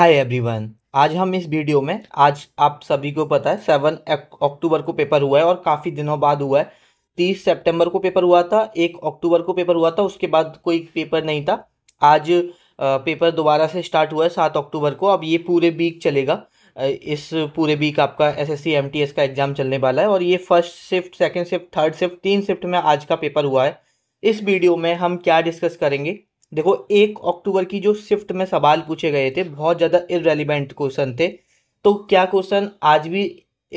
hi everyone आज हम इस वीडियो में आज आप सभी को पता है सेवन अक्टूबर को पेपर हुआ है और काफ़ी दिनों बाद हुआ है तीस सितंबर को पेपर हुआ था एक अक्टूबर को पेपर हुआ था उसके बाद कोई पेपर नहीं था आज पेपर दोबारा से स्टार्ट हुआ है सात अक्टूबर को अब ये पूरे वीक चलेगा इस पूरे वीक आपका एस एस का एग्ज़ाम चलने वाला है और ये first shift second shift third shift तीन शिफ्ट में आज का पेपर हुआ है इस वीडियो में हम क्या डिस्कस करेंगे देखो एक अक्टूबर की जो शिफ्ट में सवाल पूछे गए थे बहुत ज़्यादा इरेलीवेंट क्वेश्चन थे तो क्या क्वेश्चन आज भी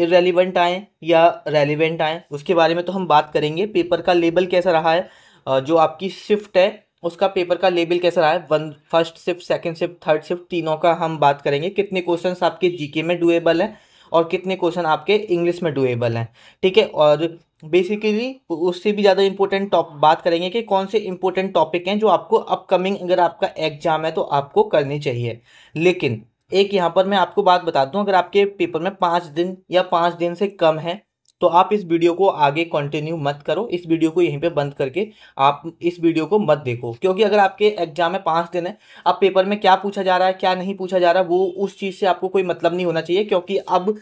इरेलीवेंट आए या रेलिवेंट आए उसके बारे में तो हम बात करेंगे पेपर का लेबल कैसा रहा है जो आपकी शिफ्ट है उसका पेपर का लेबल कैसा रहा है one first shift second shift third shift तीनों का हम बात करेंगे कितने क्वेश्चन आपके जी में डुएबल है और कितने क्वेश्चन आपके इंग्लिश में डुएबल हैं ठीक है और बेसिकली उससे भी ज़्यादा इंपॉर्टेंट टॉप बात करेंगे कि कौन से इंपॉर्टेंट टॉपिक हैं जो आपको अपकमिंग अगर आपका एग्जाम है तो आपको करनी चाहिए लेकिन एक यहाँ पर मैं आपको बात बता दूँ अगर आपके पेपर में पाँच दिन या पाँच दिन से कम है तो आप इस वीडियो को आगे कंटिन्यू मत करो इस वीडियो को यहीं पे बंद करके आप इस वीडियो को मत देखो क्योंकि अगर आपके एग्जाम में पाँच दिन है अब पेपर में क्या पूछा जा रहा है क्या नहीं पूछा जा रहा है वो उस चीज़ से आपको कोई मतलब नहीं होना चाहिए क्योंकि अब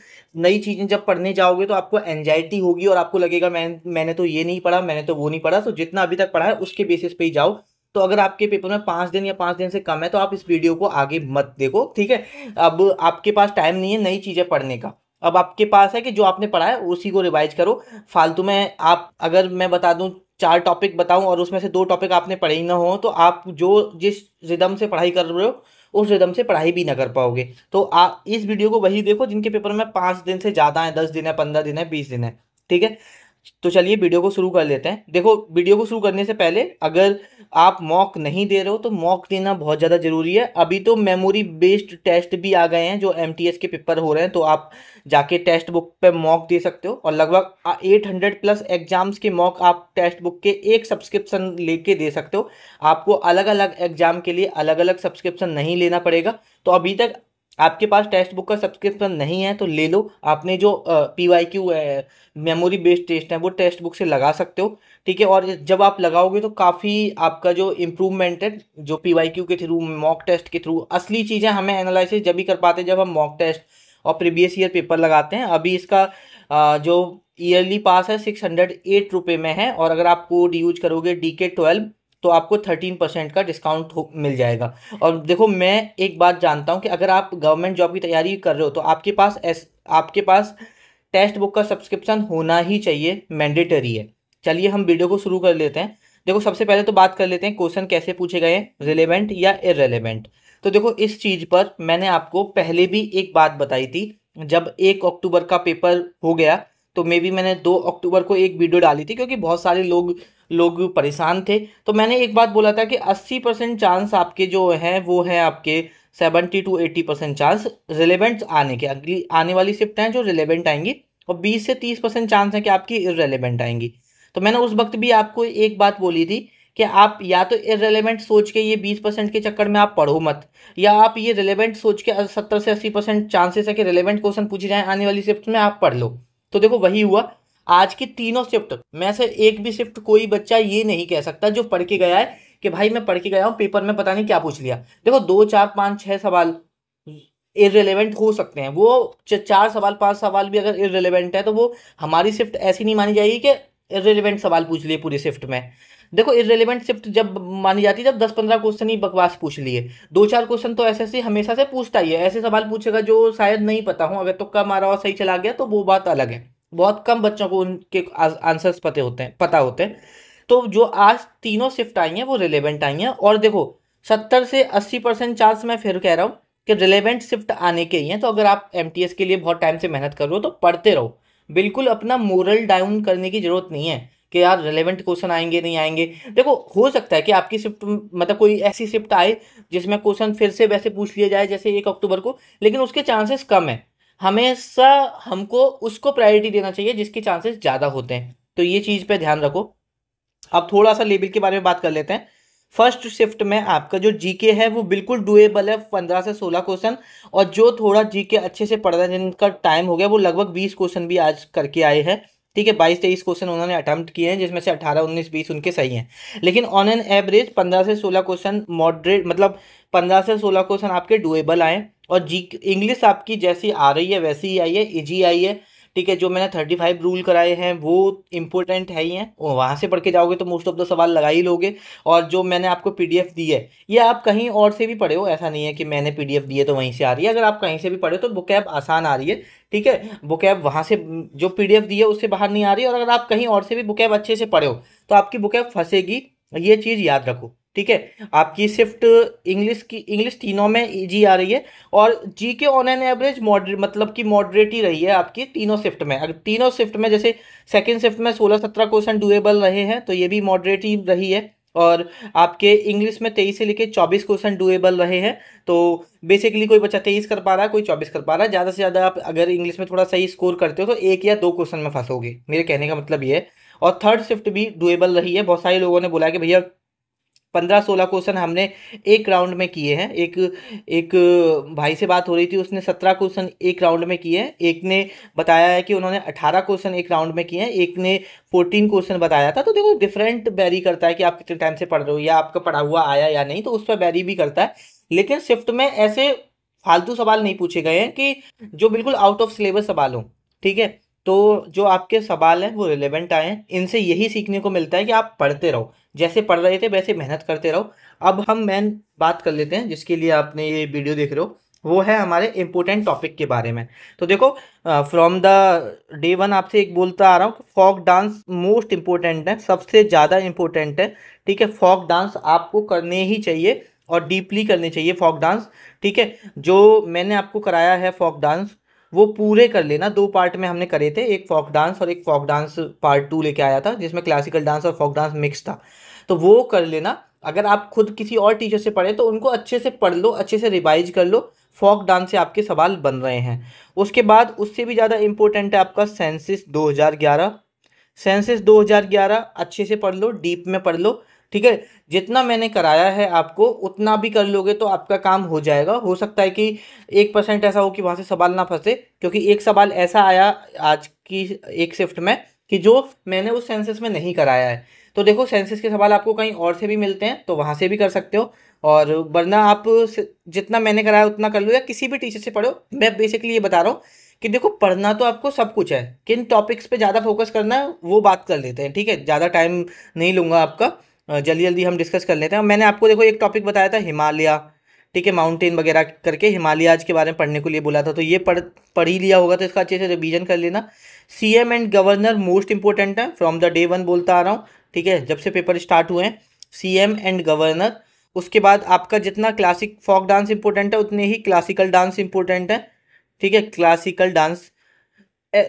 नई चीज़ें जब पढ़ने जाओगे तो आपको एनजाइटी होगी और आपको लगेगा मैं मैंने तो ये नहीं पढ़ा मैंने तो वो नहीं पढ़ा तो जितना अभी तक पढ़ा है उसके बेसिस पर ही जाओ तो अगर आपके पेपर में पाँच दिन या पाँच दिन से कम है तो आप इस वीडियो को आगे मत देखो ठीक है अब आपके पास टाइम नहीं है नई चीज़ें पढ़ने का अब आपके पास है कि जो आपने पढ़ा है उसी को रिवाइज करो फालतू में आप अगर मैं बता दूं चार टॉपिक बताऊं और उसमें से दो टॉपिक आपने पढ़े ही ना हो तो आप जो जिस रिदम से पढ़ाई कर रहे हो उस रिदम से पढ़ाई भी ना कर पाओगे तो आप इस वीडियो को वही देखो जिनके पेपर में पाँच दिन से ज़्यादा हैं दस दिन है पंद्रह दिन है बीस दिन है ठीक है तो चलिए वीडियो को शुरू कर लेते हैं देखो वीडियो को शुरू करने से पहले अगर आप मॉक नहीं दे रहे हो तो मॉक देना बहुत ज़्यादा ज़रूरी है अभी तो मेमोरी बेस्ड टेस्ट भी आ गए हैं जो एम के पेपर हो रहे हैं तो आप जाके टेस्ट बुक पे मॉक दे सकते हो और लगभग 800 प्लस एग्जाम्स के मॉक आप टेस्ट बुक के एक सब्सक्रिप्शन लेके दे सकते हो आपको अलग अलग एग्जाम के लिए अलग अलग सब्सक्रिप्शन नहीं लेना पड़ेगा तो अभी तक आपके पास टेक्स्ट बुक का सब्सक्रिप्शन नहीं है तो ले लो आपने जो पी वाई क्यू है मेमोरी बेस्ड टेस्ट है वो टेक्स्ट बुक से लगा सकते हो ठीक है और जब आप लगाओगे तो काफ़ी आपका जो इम्प्रूवमेंट है जो पी वाई क्यू के थ्रू मॉक टेस्ट के थ्रू असली चीज़ें हमें एनालिसिस जब भी कर पाते हैं जब हम मॉक टेस्ट और प्रीवियस ईयर पेपर लगाते हैं अभी इसका आ, जो ईयरली पास है सिक्स हंड्रेड एट रुपये में है और अगर आप कोड यूज करोगे डी के ट्वेल्व तो आपको थर्टीन परसेंट का डिस्काउंट मिल जाएगा और देखो मैं एक बात जानता हूँ कि अगर आप गवर्नमेंट जॉब की तैयारी कर रहे हो तो आपके पास एस आपके पास टेक्स्ट बुक का सब्सक्रिप्शन होना ही चाहिए मैंडेटरी है चलिए हम वीडियो को शुरू कर लेते हैं देखो सबसे पहले तो बात कर लेते हैं क्वेश्चन कैसे पूछे गए हैं रिलेवेंट या इरेलीवेंट तो देखो इस चीज़ पर मैंने आपको पहले भी एक बात बताई थी जब एक अक्टूबर का पेपर हो गया तो मे बी मैंने दो अक्टूबर को एक वीडियो डाली थी क्योंकि बहुत सारे लोग लोग परेशान थे तो मैंने एक बात बोला था कि 80 परसेंट चांस आपके जो है वो है आपके 70 टू 80 परसेंट चांस रिलेवेंट आने के अगली आने वाली शिफ्ट हैं जो रिलेवेंट आएंगी और 20 से 30 परसेंट चांस है कि आपकी इरेलीवेंट आएंगी तो मैंने उस वक्त भी आपको एक बात बोली थी कि आप या तो इरेलीवेंट सोच के ये बीस परसेंट के चक्कर में आप पढ़ो मत या आप ये रिलेवेंट सोच के सत्तर से अस्सी परसेंट चांसेस है कि रिलेवेंट क्वेश्चन पूछे जाए आने वाली शिफ्ट में आप पढ़ लो तो देखो वही हुआ आज की तीनों शिफ्ट मैं से एक भी शिफ्ट कोई बच्चा ये नहीं कह सकता जो पढ़ के गया है कि भाई मैं पढ़ के गया हूँ पेपर में पता नहीं क्या पूछ लिया देखो दो चार पाँच छः सवाल इरेलीवेंट हो सकते हैं वो चार सवाल पांच सवाल भी अगर इरेलीवेंट है तो वो हमारी शिफ्ट ऐसी नहीं मानी जाएगी कि इरेलीवेंट सवाल पूछ लिए पूरी शिफ्ट में देखो इरेलीवेंट शिफ्ट जब मानी जाती है जब दस पंद्रह क्वेश्चन ही बकवास पूछ लिए दो चार क्वेश्चन तो ऐसे ऐसे हमेशा से पूछता ही है ऐसे सवाल पूछेगा जो शायद नहीं पता हो अगर तो आ रहा हो सही चला गया तो वो बात अलग है बहुत कम बच्चों को उनके आंसर्स पते होते हैं पता होते हैं तो जो आज तीनों शिफ्ट आई हैं वो रिलेवेंट आई हैं और देखो सत्तर से अस्सी परसेंट चांस मैं फिर कह रहा हूँ कि रिलेवेंट शिफ्ट आने के ही हैं तो अगर आप एम के लिए बहुत टाइम से मेहनत कर रहे हो तो पढ़ते रहो बिल्कुल अपना मोरल डाउन करने की ज़रूरत नहीं है कि यार रिलेवेंट क्वेश्चन आएंगे नहीं आएंगे देखो हो सकता है कि आपकी शिफ्ट मतलब कोई ऐसी शिफ्ट आए जिसमें क्वेश्चन फिर से वैसे पूछ लिया जाए जैसे एक अक्टूबर को लेकिन उसके चांसेस कम है हमेशा हमको उसको प्रायोरिटी देना चाहिए जिसके चांसेस ज़्यादा होते हैं तो ये चीज़ पे ध्यान रखो अब थोड़ा सा लेबल के बारे में बात कर लेते हैं फर्स्ट शिफ्ट में आपका जो जीके है वो बिल्कुल डुएबल है पंद्रह से सोलह क्वेश्चन और जो थोड़ा जीके अच्छे से पढ़ रहे हैं जिनका टाइम हो गया वो लगभग बीस क्वेश्चन भी आज करके आए हैं ठीक है बाईस तेईस क्वेश्चन उन्होंने अटैम्प्ट किए हैं जिसमें से अठारह उन्नीस बीस उनके सही हैं लेकिन ऑन एन एवरेज पंद्रह से सोलह क्वेश्चन मॉडरेट मतलब पंद्रह से सोलह क्वेश्चन आपके डुएबल आए और जी इंग्लिश आपकी जैसी आ रही है वैसी ही आई है इजी आई है ठीक है जो मैंने थर्टी फाइव रूल कराए हैं वो इम्पोर्टेंट है ही हैं वहाँ से पढ़ के जाओगे तो मोस्ट ऑफ द सवाल लगा ही लोगे और जो मैंने आपको पी डी एफ़ दी है ये आप कहीं और से भी पढ़े हो ऐसा नहीं है कि मैंने पी डी एफ़ दी है तो वहीं से आ रही है अगर आप कहीं से भी पढ़े हो तो बुक ऐप आसान आ रही है ठीक है बुक ऐप वहाँ से जो पी डी एफ दी है उससे बाहर नहीं आ रही है और अगर आप कहीं और से भी बुक ऐप अच्छे से पढ़े हो तो आपकी बुक ऐप फंसेगी ये चीज़ याद रखो ठीक है आपकी शिफ्ट इंग्लिश की इंग्लिश तीनों में जी आ रही है और जी के ऑन एन एवरेज मॉडरेट मतलब कि मॉडरेट ही रही है आपकी तीनों शिफ्ट में अगर तीनों शिफ्ट में जैसे सेकंड शिफ्ट में सोलह सत्रह क्वेश्चन डुएबल रहे हैं तो ये भी मॉडरेट ही रही है और आपके इंग्लिश में तेईस से लेके चौबीस क्वेश्चन डुएबल रहे हैं तो बेसिकली कोई बच्चा तेईस कर पा रहा है कोई चौबीस कर पा रहा है ज़्यादा से ज़्यादा आप अगर इंग्लिश में थोड़ा सही स्कोर करते हो तो एक या दो क्वेश्चन में फंसोगे मेरे कहने का मतलब ये है और थर्ड शिफ्ट भी डुएबल रही है बहुत सारे लोगों ने बोला कि भैया पंद्रह सोलह क्वेश्चन हमने एक राउंड में किए हैं एक एक भाई से बात हो रही थी उसने सत्रह क्वेश्चन एक राउंड में किए हैं एक ने बताया है कि उन्होंने अठारह क्वेश्चन एक राउंड में किए हैं एक ने फोर्टीन क्वेश्चन बताया था तो देखो डिफरेंट बैरी करता है कि आप कितने टाइम से पढ़ रहे हो या आपका पढ़ा हुआ आया या नहीं तो उस पर बैरी भी करता है लेकिन शिफ्ट में ऐसे फालतू सवाल नहीं पूछे गए हैं कि जो बिल्कुल आउट ऑफ सिलेबस सवाल हों ठीक है तो जो आपके सवाल हैं वो रिलेवेंट आए हैं इनसे यही सीखने को मिलता है कि आप पढ़ते रहो जैसे पढ़ रहे थे वैसे मेहनत करते रहो अब हम मेन बात कर लेते हैं जिसके लिए आपने ये वीडियो देख रहे हो वो है हमारे इम्पोर्टेंट टॉपिक के बारे में तो देखो फ्रॉम द डे वन आपसे एक बोलता आ रहा हूँ फोक डांस मोस्ट इम्पोर्टेंट है सबसे ज़्यादा इम्पोर्टेंट है ठीक है फोक डांस आपको करने ही चाहिए और डीपली करने चाहिए फोक डांस ठीक है जो मैंने आपको कराया है फोक डांस वो पूरे कर लेना दो पार्ट में हमने करे थे एक फोक डांस और एक फोक डांस पार्ट टू लेके आया था जिसमें क्लासिकल डांस और फोक डांस मिक्स था तो वो कर लेना अगर आप खुद किसी और टीचर से पढ़े तो उनको अच्छे से पढ़ लो अच्छे से रिवाइज कर लो फोक डांस से आपके सवाल बन रहे हैं उसके बाद उससे भी ज़्यादा इम्पोर्टेंट है आपका सेंसिस 2011 सेंसिस 2011 अच्छे से पढ़ लो डीप में पढ़ लो ठीक है जितना मैंने कराया है आपको उतना भी कर लोगे तो आपका काम हो जाएगा हो सकता है कि एक परसेंट ऐसा हो कि वहाँ से सवाल ना फंसे क्योंकि एक सवाल ऐसा आया आज की एक शिफ्ट में कि जो मैंने उस सेंसेस में नहीं कराया है तो देखो सेंसेस के सवाल आपको कहीं और से भी मिलते हैं तो वहाँ से भी कर सकते हो और वरना आप जितना मैंने कराया उतना कर लो या किसी भी टीचर से पढ़ो मैं बेसिकली ये बता रहा हूँ कि देखो पढ़ना तो आपको सब कुछ है किन टॉपिक्स पे ज़्यादा फोकस करना है वो बात कर लेते हैं ठीक है ज़्यादा टाइम नहीं लूँगा आपका जल्दी जल्दी हम डिस्कस कर लेते हैं मैंने आपको देखो एक टॉपिक बताया था हिमालय ठीक है माउंटेन वगैरह करके हिमालयाज के बारे में पढ़ने को लिए बोला था तो ये पढ़ पढ़ ही लिया होगा तो इसका अच्छे से रिवीजन कर लेना C M and governor most important है फ्रॉम द डे वन बोलता आ रहा हूँ ठीक है जब से पेपर स्टार्ट हुए हैं सी एम एंड गवर्नर उसके बाद आपका जितना क्लासिक फॉक डांस इंपॉर्टेंट है उतने ही क्लासिकल डांस इंपॉर्टेंट है ठीक है क्लासिकल डांस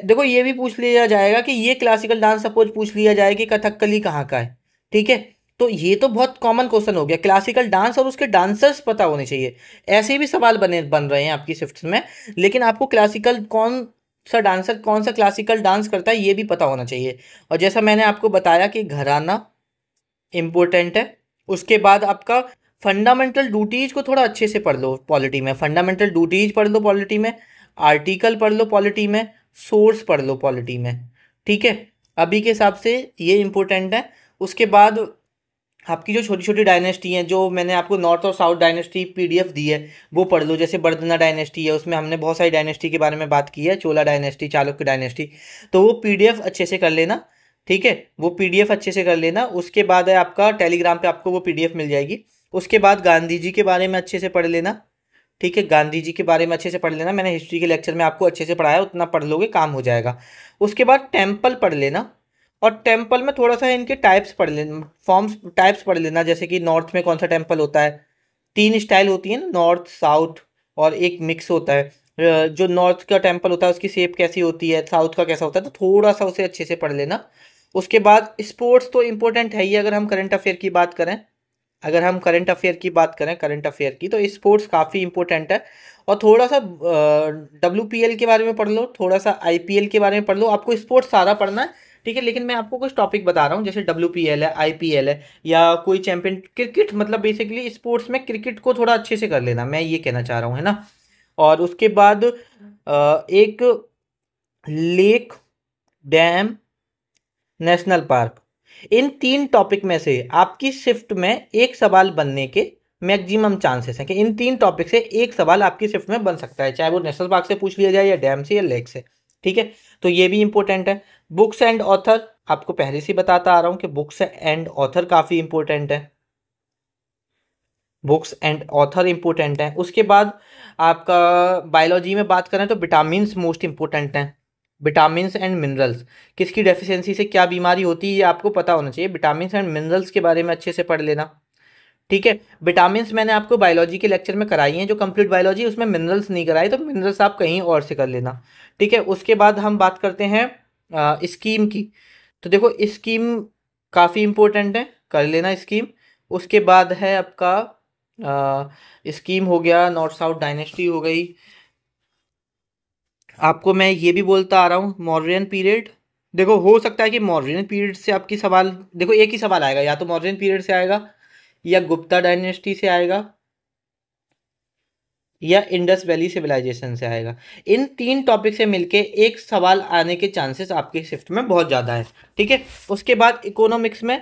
देखो ये भी पूछ लिया जाएगा कि ये क्लासिकल डांस सपोज पूछ लिया जाए कि कथकली कहाँ का है ठीक है तो ये तो बहुत कॉमन क्वेश्चन हो गया क्लासिकल डांस और उसके डांसर्स पता होने चाहिए ऐसे भी सवाल बने बन रहे हैं आपकी शिफ्ट में लेकिन आपको क्लासिकल कौन सा डांसर कौन सा क्लासिकल डांस करता है ये भी पता होना चाहिए और जैसा मैंने आपको बताया कि घराना इम्पोर्टेंट है उसके बाद आपका फंडामेंटल ड्यूटीज़ को थोड़ा अच्छे से पढ़ लो पॉलिटी में फंडामेंटल ड्यूटीज़ पढ़ लो पॉलिटी में आर्टिकल पढ़ लो पॉलिटी में सोर्स पढ़ लो पॉलिटी में ठीक है अभी के हिसाब से ये इम्पोर्टेंट है उसके बाद आपकी जो छोटी छोटी डायनेस्टी हैं जो मैंने आपको नॉर्थ और साउथ डायनेस्टी पीडीएफ दी है वो पढ़ लो जैसे बर्दना डायनेस्टी है उसमें हमने बहुत सारी डायनेस्टी के बारे में बात की है चोला डायनेस्टी चालुक्य डायनेस्टी तो वो पीडीएफ अच्छे से कर लेना ठीक है वो पीडीएफ अच्छे से कर लेना उसके बाद है आपका टेलीग्राम पर आपको वो पी मिल जाएगी उसके बाद गांधी जी के बारे में अच्छे से पढ़ लेना ठीक है गांधी जी के बारे में अच्छे से पढ़ लेना मैंने हिस्ट्री के लेक्चर में आपको अच्छे से पढ़ाया उतना पढ़ लोगे काम हो जाएगा उसके बाद टेम्पल पढ़ लेना और टेम्पल में थोड़ा सा इनके टाइप्स पढ़ लेना फॉर्म्स टाइप्स पढ़ लेना जैसे कि नॉर्थ में कौन सा टेम्पल होता है तीन स्टाइल होती है ना नॉर्थ साउथ और एक मिक्स होता है जो नॉर्थ का टेम्पल होता है उसकी शेप कैसी होती है साउथ का कैसा होता है तो थोड़ा सा उसे अच्छे से पढ़ लेना उसके बाद स्पोर्ट्स तो इम्पोर्टेंट है ही अगर हम करंट अफेयर की बात करें अगर हम करंट अफेयर की बात करें करंट अफेयर की तो स्पोर्ट्स काफ़ी इंपॉर्टेंट है और थोड़ा सा डब्ल्यू के बारे में पढ़ लो थोड़ा सा आई के बारे में पढ़ लो आपको स्पोर्ट्स सारा पढ़ना है ठीक है लेकिन मैं आपको कुछ टॉपिक बता रहा हूँ जैसे डब्ल्यू है आई है या कोई चैंपियन क्रिकेट मतलब बेसिकली स्पोर्ट्स में क्रिकेट को थोड़ा अच्छे से कर लेना मैं ये कहना चाह रहा हूँ है ना और उसके बाद एक लेक डैम नेशनल पार्क इन तीन टॉपिक में से आपकी शिफ्ट में एक सवाल बनने के मैक्सिमम चांसेस हैं कि इन तीन टॉपिक से एक सवाल आपकी शिफ्ट में बन सकता है चाहे वो नेशनल पार्क से पूछ लिया जाए या डैम से या लेक से ठीक है तो ये भी इंपॉर्टेंट है बुक्स एंड ऑथर आपको पहले से बताता आ रहा हूँ कि बुक्स एंड ऑथर काफ़ी इंपॉर्टेंट है बुक्स एंड ऑथर इम्पोर्टेंट है उसके बाद आपका बायोलॉजी में बात करें तो विटामिन मोस्ट इम्पोर्टेंट हैं विटामिन एंड मिनरल्स किसकी डेफिशिएंसी से क्या बीमारी होती है ये आपको पता होना चाहिए विटामिन एंड मिनरल्स के बारे में अच्छे से पढ़ लेना ठीक है विटामिन मैंने आपको बायोलॉजी के लेक्चर में कराई हैं जो कंप्लीट बायोलॉजी उसमें मिनरल्स नहीं कराए तो मिनरल्स आप कहीं और से कर लेना ठीक है उसके बाद हम बात करते हैं स्कीम की तो देखो स्कीम काफ़ी इम्पोर्टेंट है कर लेना स्कीम उसके बाद है आपका स्कीम हो गया नॉर्थ साउथ डायनेस्टी हो गई आपको मैं ये भी बोलता आ रहा हूँ मॉर्रियन पीरियड देखो हो सकता है कि मॉर्रियन पीरियड से आपकी सवाल देखो एक ही सवाल आएगा या तो मॉर्रियन पीरियड से आएगा या गुप्ता डायनेस्टी से आएगा या इंडस वैली सिविलाइजेशन से आएगा इन तीन टॉपिक से मिलके एक सवाल आने के चांसेस आपके शिफ्ट में बहुत ज़्यादा है ठीक है उसके बाद इकोनॉमिक्स में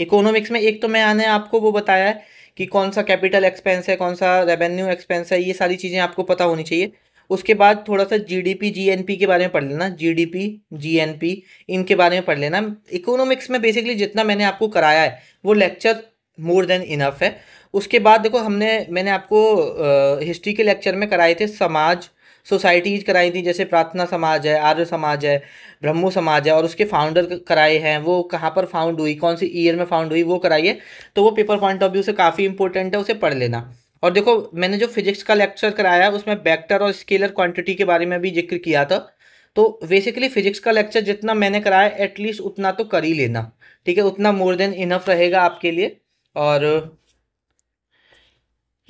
इकोनॉमिक्स में एक तो मैं आने आपको वो बताया है कि कौन सा कैपिटल एक्सपेंस है कौन सा रेवेन्यू एक्सपेंस है ये सारी चीज़ें आपको पता होनी चाहिए उसके बाद थोड़ा सा जी डी के बारे में पढ़ लेना जी डी इनके बारे में पढ़ लेना इकोनॉमिक्स में बेसिकली जितना मैंने आपको कराया है वो लेक्चर मोर देन इनफ है उसके बाद देखो हमने मैंने आपको हिस्ट्री के लेक्चर में कराए थे समाज सोसाइटीज कराई थी जैसे प्रार्थना समाज है आर्य समाज है ब्रह्मो समाज है और उसके फाउंडर कराए हैं वो कहाँ पर फाउंड हुई कौन सी ईयर में फाउंड हुई वो कराइए तो वो पेपर पॉइंट ऑफ व्यू से काफ़ी इंपॉर्टेंट है उसे पढ़ लेना और देखो मैंने जो फिजिक्स का लेक्चर कराया उसमें बैक्टर और स्केलर क्वांटिटी के बारे में भी जिक्र किया था तो बेसिकली फिजिक्स का लेक्चर जितना मैंने कराया एटलीस्ट उतना तो कर ही लेना ठीक है उतना मोर देन इनफ रहेगा आपके लिए और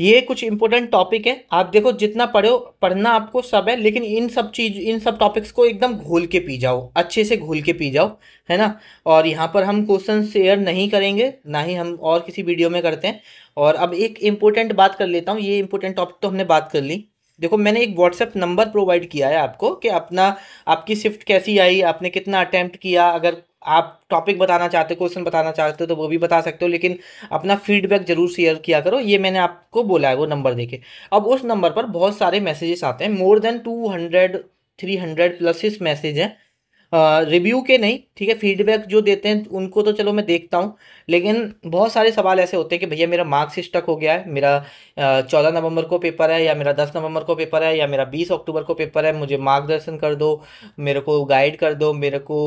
ये कुछ इंपॉर्टेंट टॉपिक है आप देखो जितना पढ़ो पढ़ना आपको सब है लेकिन इन सब चीज इन सब टॉपिक्स को एकदम घोल के पी जाओ अच्छे से घोल के पी जाओ है ना और यहाँ पर हम क्वेश्चन शेयर नहीं करेंगे ना ही हम और किसी वीडियो में करते हैं और अब एक इम्पोर्टेंट बात कर लेता हूँ ये इम्पोर्टेंट टॉपिक तो हमने बात कर ली देखो मैंने एक व्हाट्सएप नंबर प्रोवाइड किया है आपको कि अपना आपकी शिफ्ट कैसी आई आपने कितना अटैम्प्ट किया अगर आप टॉपिक बताना चाहते हो क्वेश्चन बताना चाहते हो तो वो भी बता सकते हो लेकिन अपना फीडबैक जरूर शेयर किया करो ये मैंने आपको बोला है वो नंबर देके अब उस नंबर पर बहुत सारे मैसेजेस आते हैं more than two hundred three hundred plus message हैं रिव्यू के नहीं ठीक है फीडबैक जो देते हैं उनको तो चलो मैं देखता हूँ लेकिन बहुत सारे सवाल ऐसे होते हैं कि भैया मेरा मार्क्स स्टक हो गया है मेरा चौदह नवंबर को पेपर है या मेरा दस नवंबर को पेपर है या मेरा बीस अक्टूबर को पेपर है मुझे मार्गदर्शन कर दो मेरे को गाइड कर दो मेरे को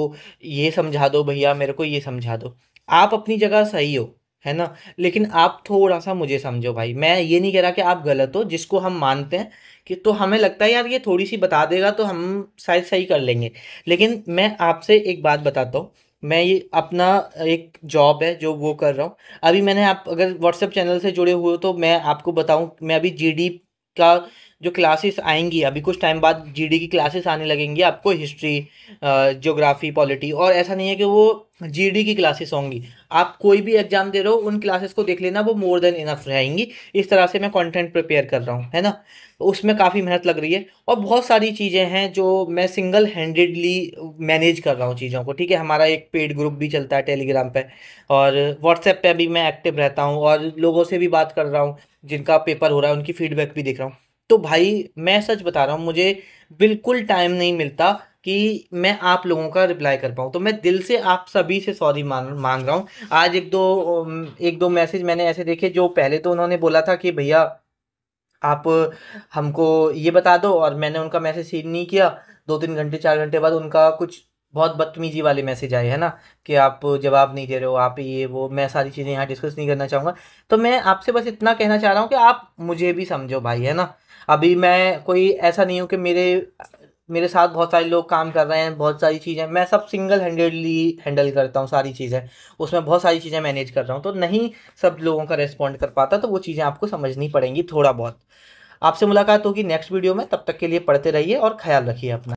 ये समझा दो भैया मेरे को ये समझा दो आप अपनी जगह सही हो है ना लेकिन आप थोड़ा सा मुझे समझो भाई मैं ये नहीं कह रहा कि आप गलत हो जिसको हम मानते हैं कि तो हमें लगता है यार ये थोड़ी सी बता देगा तो हम शायद सही कर लेंगे लेकिन मैं आपसे एक बात बताता हूँ मैं ये अपना एक जॉब है जो वो कर रहा हूँ अभी मैंने आप अगर व्हाट्सएप चैनल से जुड़े हुए हो तो मैं आपको बताऊँ मैं अभी जी का जो क्लासेस आएंगी अभी कुछ टाइम बाद जीडी की क्लासेस आने लगेंगी आपको हिस्ट्री जोग्राफ़ी पॉलिटी और ऐसा नहीं है कि वो जीडी की क्लासेस होंगी आप कोई भी एग्ज़ाम दे रहे हो उन क्लासेस को देख लेना वो मोर देन इनफ रहेंगी इस तरह से मैं कंटेंट प्रिपेयर कर रहा हूँ है ना उसमें काफ़ी मेहनत लग रही है और बहुत सारी चीज़ें हैं जो मैं सिंगल हैंडेडली मैनेज कर रहा हूँ चीज़ों को ठीक है हमारा एक पेड ग्रुप भी चलता है टेलीग्राम पर और व्हाट्सएप पर भी मैं एक्टिव रहता हूँ और लोगों से भी बात कर रहा हूँ जिनका पेपर हो रहा है उनकी फीडबैक भी देख रहा हूँ तो भाई मैं सच बता रहा हूँ मुझे बिल्कुल टाइम नहीं मिलता कि मैं आप लोगों का रिप्लाई कर पाऊँ तो मैं दिल से आप सभी से सॉरी मान मांग रहा हूँ आज एक दो एक दो मैसेज मैंने ऐसे देखे जो पहले तो उन्होंने बोला था कि भैया आप हमको ये बता दो और मैंने उनका मैसेज सीन नहीं किया दो तीन घंटे चार घंटे बाद उनका कुछ बहुत बदतमीजी वाले मैसेज आए है ना कि आप जवाब नहीं दे रहे हो आप ये वो मैं सारी चीज़ें यहाँ डिस्कस नहीं करना चाहूँगा तो मैं आपसे बस इतना कहना चाह रहा हूँ कि आप मुझे भी समझो भाई है ना अभी मैं कोई ऐसा नहीं हूँ कि मेरे मेरे साथ बहुत सारे लोग काम कर रहे हैं बहुत सारी चीज़ें मैं सब सिंगल हैंडेडली हैंडल करता हूँ सारी चीज़ें उसमें बहुत सारी चीज़ें मैनेज कर रहा हूँ तो नहीं सब लोगों का रिस्पॉन्ड कर पाता तो वो चीज़ें आपको समझनी पड़ेंगी थोड़ा बहुत आपसे मुलाकात होगी नेक्स्ट वीडियो में तब तक के लिए पढ़ते रहिए और ख्याल रखिए अपना